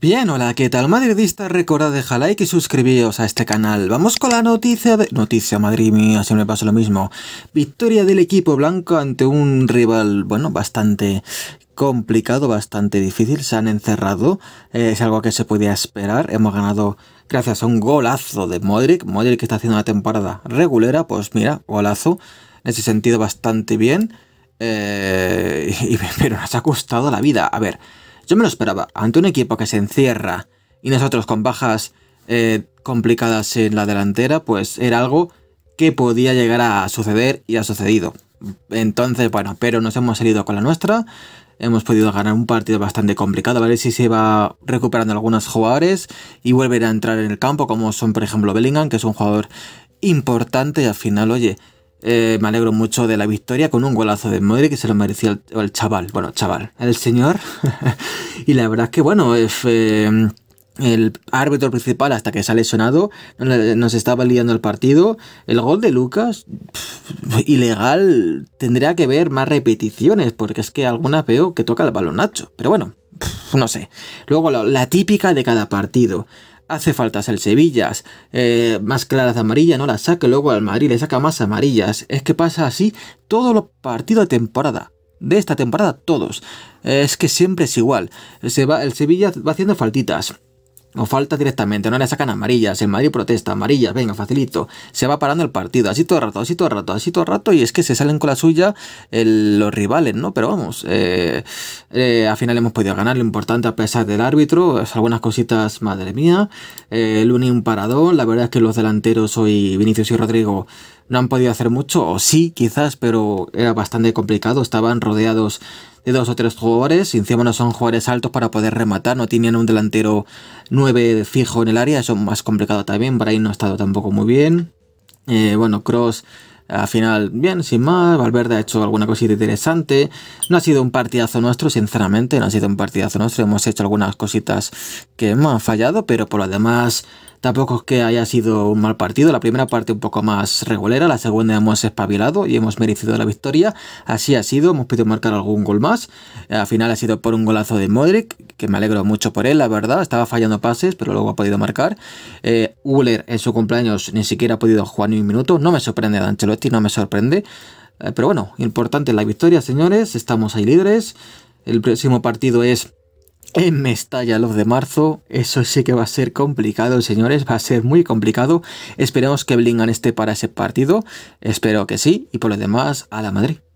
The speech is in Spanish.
Bien, hola, ¿qué tal Madridista, Recordad dejar like y suscribiros a este canal. Vamos con la noticia de... Noticia, madre mía, siempre pasa lo mismo. Victoria del equipo blanco ante un rival, bueno, bastante complicado, bastante difícil. Se han encerrado, eh, es algo que se podía esperar. Hemos ganado gracias a un golazo de Modric. Modric que está haciendo una temporada regulera, pues mira, golazo. En ese sentido bastante bien. Eh, pero nos ha costado la vida. A ver... Yo me lo esperaba. Ante un equipo que se encierra y nosotros con bajas eh, complicadas en la delantera, pues era algo que podía llegar a suceder y ha sucedido. Entonces, bueno, pero nos hemos salido con la nuestra. Hemos podido ganar un partido bastante complicado. A ver si se va recuperando algunos jugadores y vuelven a entrar en el campo, como son, por ejemplo, Bellingham, que es un jugador importante y al final, oye, eh, me alegro mucho de la victoria con un golazo de Modric que se lo merecía el, chaval, bueno, chaval, el señor. y la verdad es que, bueno, eh, el árbitro principal hasta que sale sonado nos estaba liando el partido. El gol de Lucas, ilegal, tendría que ver más repeticiones, porque es que algunas veo que toca el balonacho Pero bueno, no sé. Luego la típica de cada partido hace faltas el Sevilla, eh, más claras de amarilla, no las saca, luego al Madrid le saca más amarillas. Es que pasa así todos los partidos de temporada. De esta temporada todos. es que siempre es igual. Se va, el Sevilla va haciendo faltitas o falta directamente, no le sacan amarillas, el Madrid protesta, amarillas, venga, facilito, se va parando el partido, así todo el rato, así todo el rato, así todo el rato, y es que se salen con la suya los rivales, ¿no? Pero vamos, eh, eh, al final hemos podido ganar, lo importante a pesar del árbitro, es algunas cositas, madre mía, eh, el un paradón, la verdad es que los delanteros hoy, Vinicius y Rodrigo, no han podido hacer mucho, o sí, quizás, pero era bastante complicado, estaban rodeados dos o tres jugadores. Y encima no son jugadores altos para poder rematar. No tenían un delantero 9 fijo en el área. Eso es más complicado también. Brain no ha estado tampoco muy bien. Eh, bueno, Cross al final, bien, sin más, Valverde ha hecho alguna cosita interesante. No ha sido un partidazo nuestro, sinceramente, no ha sido un partidazo nuestro. Hemos hecho algunas cositas que hemos fallado, pero por lo demás Tampoco es que haya sido un mal partido, la primera parte un poco más regulera, la segunda hemos espabilado y hemos merecido la victoria. Así ha sido, hemos podido marcar algún gol más. Al final ha sido por un golazo de Modric, que me alegro mucho por él, la verdad. Estaba fallando pases, pero luego ha podido marcar. Eh, Uller en su cumpleaños ni siquiera ha podido jugar ni un minuto. No me sorprende a Ancelotti, no me sorprende. Eh, pero bueno, importante la victoria, señores. Estamos ahí líderes. El próximo partido es en Mestalla los de marzo. Eso sí que va a ser complicado, señores. Va a ser muy complicado. Esperemos que Blingan esté para ese partido. Espero que sí. Y por lo demás, a la Madrid.